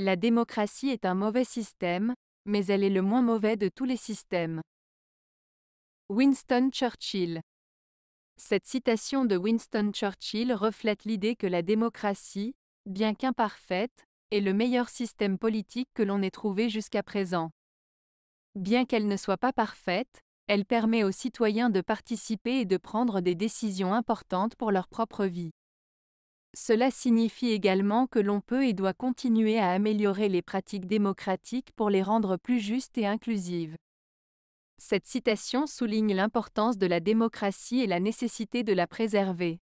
La démocratie est un mauvais système, mais elle est le moins mauvais de tous les systèmes. Winston Churchill Cette citation de Winston Churchill reflète l'idée que la démocratie, bien qu'imparfaite, est le meilleur système politique que l'on ait trouvé jusqu'à présent. Bien qu'elle ne soit pas parfaite, elle permet aux citoyens de participer et de prendre des décisions importantes pour leur propre vie. Cela signifie également que l'on peut et doit continuer à améliorer les pratiques démocratiques pour les rendre plus justes et inclusives. Cette citation souligne l'importance de la démocratie et la nécessité de la préserver.